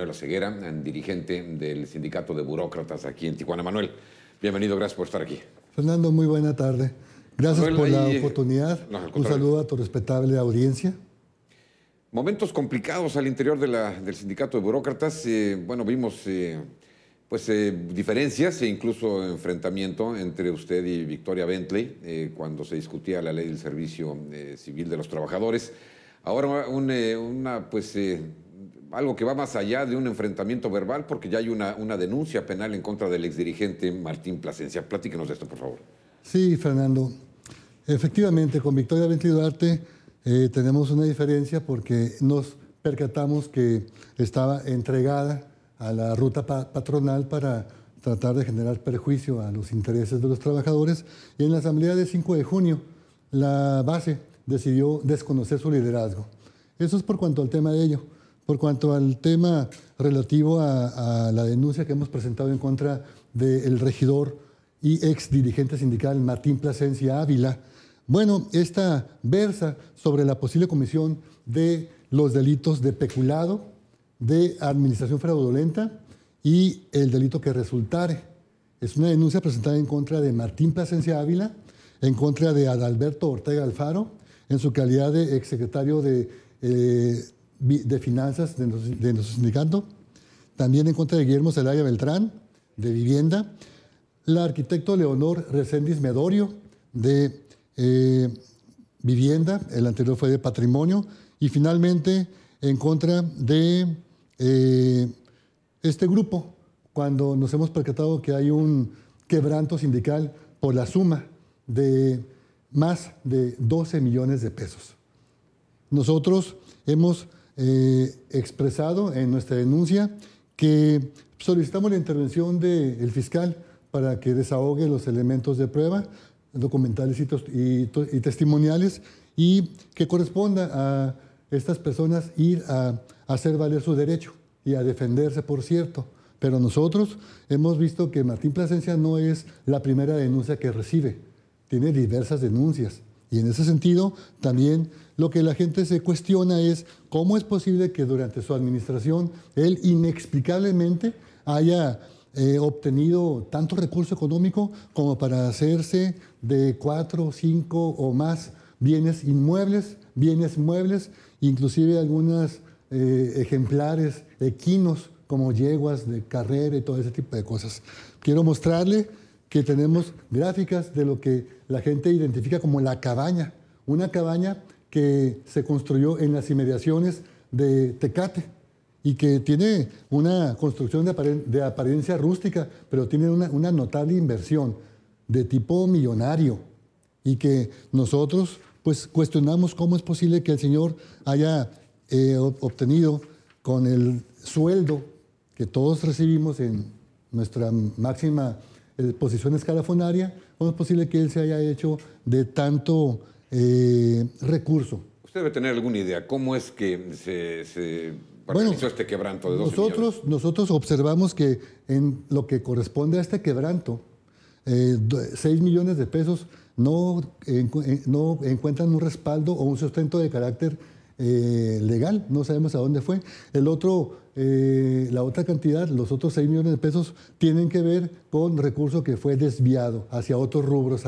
Manuel Ceguera, dirigente del Sindicato de Burócratas aquí en Tijuana. Manuel, bienvenido, gracias por estar aquí. Fernando, muy buena tarde. Gracias por la oportunidad. Un saludo a tu respetable audiencia. Momentos complicados al interior del Sindicato de Burócratas. Eh, bueno, vimos eh, pues, eh, diferencias e incluso enfrentamiento entre usted y Victoria Bentley cuando se discutía la ley del servicio civil de los trabajadores. Ahora una pues, algo que va más allá de un enfrentamiento verbal, porque ya hay una, una denuncia penal en contra del exdirigente Martín Plasencia. Platíquenos de esto, por favor. Sí, Fernando. Efectivamente, con Victoria Ventiduarte eh, tenemos una diferencia porque nos percatamos que estaba entregada a la ruta patronal para tratar de generar perjuicio a los intereses de los trabajadores. Y en la asamblea de 5 de junio, la base decidió desconocer su liderazgo. Eso es por cuanto al tema de ello. Por cuanto al tema relativo a, la denuncia que hemos presentado en contra del regidor y ex dirigente sindical Martín Plasencia Ávila, bueno, esta versa sobre la posible comisión de los delitos de peculado, de administración fraudulenta y el delito que resultare. Es una denuncia presentada en contra de Martín Plasencia Ávila, en contra de Adalberto Ortega Alfaro, en su calidad de ex secretario de eh, de Finanzas de, nuestro sindicato, también en contra de Guillermo Zelaya Beltrán, de Vivienda, el arquitecto Leonor Recendis Medorio, de eh, Vivienda, el anterior fue de Patrimonio, y finalmente en contra de eh, este grupo, cuando nos hemos percatado que hay un quebranto sindical por la suma de más de 12 millones de pesos. Nosotros hemos eh, expresado en nuestra denuncia que solicitamos la intervención del fiscal para que desahogue los elementos de prueba documentales y, testimoniales y que corresponda a estas personas ir a, a hacer valer su derecho y a defenderse, por cierto. Pero nosotros hemos visto que Martín Plasencia no es la primera denuncia que recibe, tiene diversas denuncias y en ese sentido, también lo que la gente se cuestiona es cómo es posible que durante su administración él inexplicablemente haya eh, obtenido tanto recurso económico como para hacerse de cuatro, cinco o más bienes inmuebles, bienes muebles, inclusive algunos eh, ejemplares equinos como yeguas de carrera y todo ese tipo de cosas. Quiero mostrarle que tenemos gráficas de lo que la gente identifica como la cabaña, una cabaña que se construyó en las inmediaciones de Tecate y que tiene una construcción de, apariencia rústica, pero tiene una, notable inversión de tipo millonario y que nosotros pues cuestionamos cómo es posible que el señor haya eh, obtenido con el sueldo que todos recibimos en nuestra máxima eh, posición escalafonaria, ¿cómo es posible que él se haya hecho de tanto eh, recurso? Usted debe tener alguna idea, ¿cómo es que se, se este quebranto de 12 nosotros, Nosotros observamos que en lo que corresponde a este quebranto, 6 eh, millones de pesos no, no encuentran un respaldo o un sustento de carácter eh, legal, no sabemos a dónde fue. El otro, eh, la otra cantidad, los otros 6 millones de pesos, tienen que ver con recursos que fue desviado hacia otros rubros,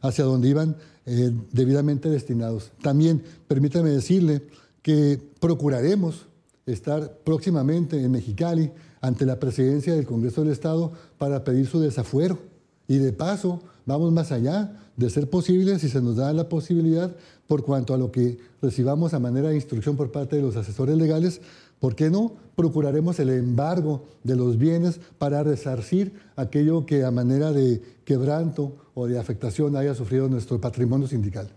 hacia donde iban eh, debidamente destinados. También, permítame decirle que procuraremos estar próximamente en Mexicali ante la presidencia del Congreso del Estado para pedir su desafuero y de paso Vamos más allá de ser posible si se nos da la posibilidad por cuanto a lo que recibamos a manera de instrucción por parte de los asesores legales. ¿Por qué no? Procuraremos el embargo de los bienes para resarcir aquello que a manera de quebranto o de afectación haya sufrido nuestro patrimonio sindical.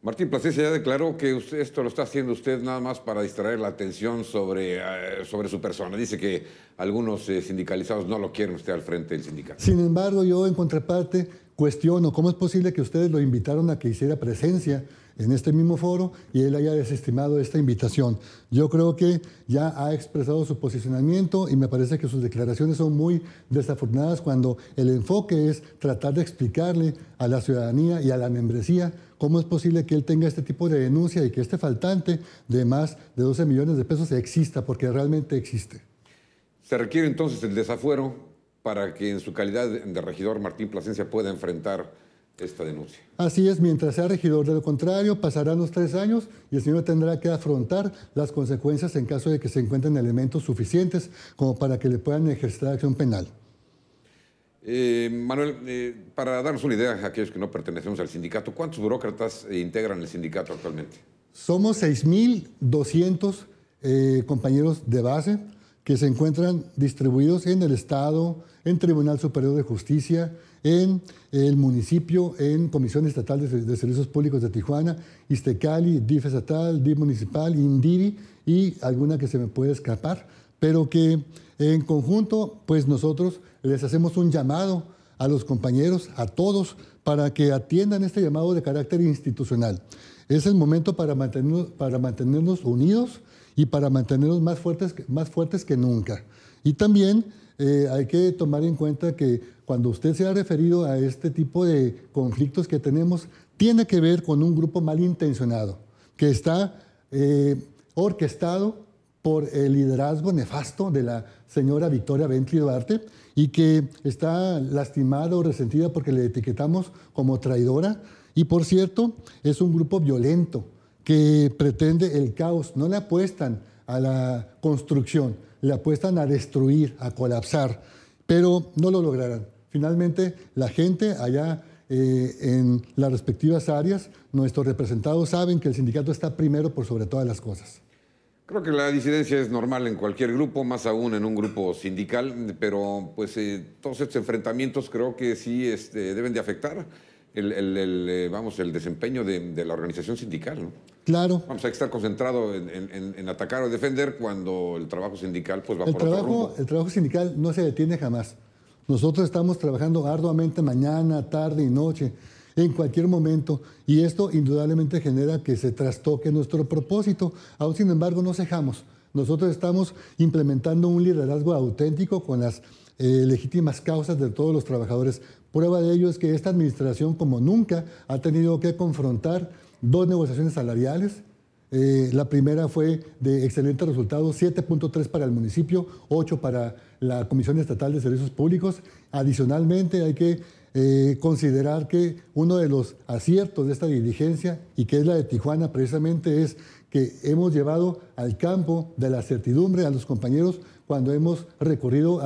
Martín Placencia pues ya declaró que usted, esto lo está haciendo usted nada más para distraer la atención sobre, eh, sobre su persona. Dice que algunos eh, sindicalizados no lo quieren usted al frente del sindicato. Sin embargo, yo en contraparte cuestiono cómo es posible que ustedes lo invitaron a que hiciera presencia en este mismo foro y él haya desestimado esta invitación. Yo creo que ya ha expresado su posicionamiento y me parece que sus declaraciones son muy desafortunadas cuando el enfoque es tratar de explicarle a la ciudadanía y a la membresía cómo es posible que él tenga este tipo de denuncia y que este faltante de más de 12 millones de pesos exista, porque realmente existe. Se requiere entonces el desafuero para que en su calidad de regidor Martín Plasencia pueda enfrentar esta denuncia. Así es, mientras sea regidor, de lo contrario, pasarán los tres años y el señor tendrá que afrontar las consecuencias en caso de que se encuentren elementos suficientes como para que le puedan ejercer acción penal. Eh, Manuel, eh, para darnos una idea a aquellos que no pertenecemos al sindicato, ¿cuántos burócratas eh, integran el sindicato actualmente? Somos 6.200 compañeros de base, que se encuentran distribuidos en el Estado, en Tribunal Superior de Justicia, en el municipio, en Comisión Estatal de, Servicios Públicos de Tijuana, Istecali, DIF Estatal, DIF Municipal, INDIRI y alguna que se me puede escapar, pero que en conjunto, pues nosotros les hacemos un llamado a los compañeros, a todos, para que atiendan este llamado de carácter institucional. Es el momento para para mantenernos unidos, y para mantenernos más fuertes, más fuertes que nunca. Y también eh, hay que tomar en cuenta que cuando usted se ha referido a este tipo de conflictos que tenemos, tiene que ver con un grupo malintencionado, que está eh, orquestado por el liderazgo nefasto de la señora Victoria Bentley Duarte y que está lastimada o resentida porque le etiquetamos como traidora. Y por cierto, es un grupo violento que pretende el caos, no le apuestan a la construcción, le apuestan a destruir, a colapsar, pero no lo lograrán. Finalmente, la gente allá eh, en las respectivas áreas, nuestros representados saben que el sindicato está primero por sobre todas las cosas. Creo que la disidencia es normal en cualquier grupo, más aún en un grupo sindical, pero pues eh, todos estos enfrentamientos creo que sí este, deben de afectar el, eh, vamos, el desempeño de, de la organización sindical. ¿no? Vamos, a estar concentrado en, atacar o defender cuando el trabajo sindical pues va por trabajo, otro El trabajo sindical no se detiene jamás. Nosotros estamos trabajando arduamente mañana, tarde y noche, en cualquier momento, y esto indudablemente genera que se trastoque nuestro propósito. Aún sin embargo, no cejamos. Nosotros estamos implementando un liderazgo auténtico con las eh, legítimas causas de todos los trabajadores. Prueba de ello es que esta administración, como nunca, ha tenido que confrontar dos negociaciones salariales. Eh, la primera fue de excelentes resultados, 7.3 para el municipio, 8 para la Comisión Estatal de Servicios Públicos. Adicionalmente hay que eh, considerar que uno de los aciertos de esta diligencia, y que es la de Tijuana precisamente, es que hemos llevado al campo de la certidumbre a los compañeros cuando hemos recurrido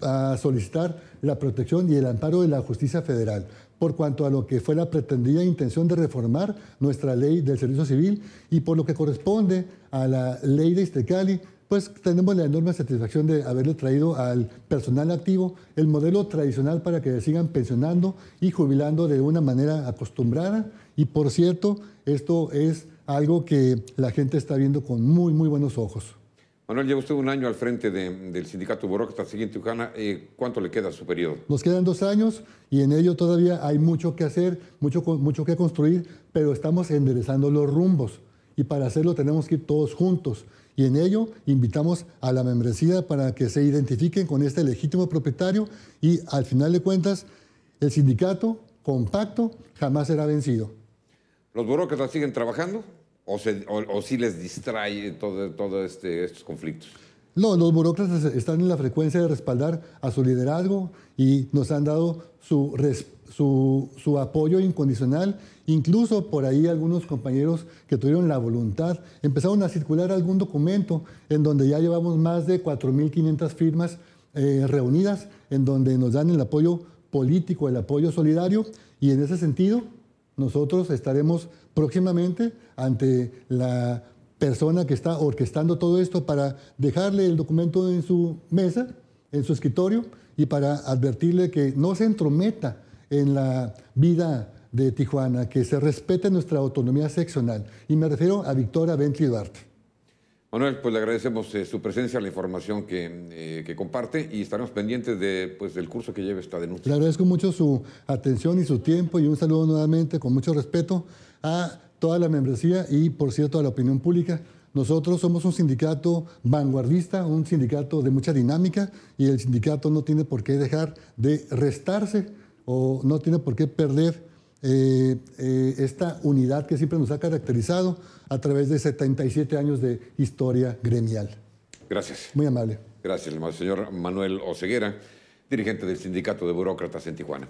a solicitar la protección y el amparo de la justicia federal por cuanto a lo que fue la pretendida intención de reformar nuestra ley del servicio civil y por lo que corresponde a la ley de Istecali, pues tenemos la enorme satisfacción de haberle traído al personal activo el modelo tradicional para que sigan pensionando y jubilando de una manera acostumbrada. Y por cierto, esto es algo que la gente está viendo con muy, muy buenos ojos. Manuel, lleva usted un año al frente del sindicato burócratas Siguiente Tijuana. Eh, ¿Cuánto le queda a su periodo? Nos quedan dos años y en ello todavía hay mucho que hacer, mucho, mucho que construir, pero estamos enderezando los rumbos y para hacerlo tenemos que ir todos juntos. Y en ello invitamos a la membresía para que se identifiquen con este legítimo propietario y al final de cuentas el sindicato compacto jamás será vencido. ¿Los burócratas siguen trabajando? o, si les distrae todos todo este, estos conflictos? No, los burócratas están en la frecuencia de respaldar a su liderazgo y nos han dado su, su, apoyo incondicional. Incluso por ahí algunos compañeros que tuvieron la voluntad empezaron a circular algún documento en donde ya llevamos más de 4.500 firmas eh, reunidas, en donde nos dan el apoyo político, el apoyo solidario y en ese sentido nosotros estaremos próximamente ante la persona que está orquestando todo esto para dejarle el documento en su mesa, en su escritorio, y para advertirle que no se entrometa en la vida de Tijuana, que se respete nuestra autonomía seccional. Y me refiero a Victoria Bentley Duarte. Manuel, pues le agradecemos eh, su presencia, la información que, eh, que, comparte y estaremos pendientes de, pues, del curso que lleve esta denuncia. Le agradezco mucho su atención y su tiempo y un saludo nuevamente con mucho respeto a toda la membresía y, por cierto, a la opinión pública. Nosotros somos un sindicato vanguardista, un sindicato de mucha dinámica y el sindicato no tiene por qué dejar de restarse o no tiene por qué perder eh, eh, esta unidad que siempre nos ha caracterizado a través de 77 años de historia gremial. Gracias. Muy amable. Gracias, señor Manuel Oseguera, dirigente del Sindicato de Burócratas en Tijuana.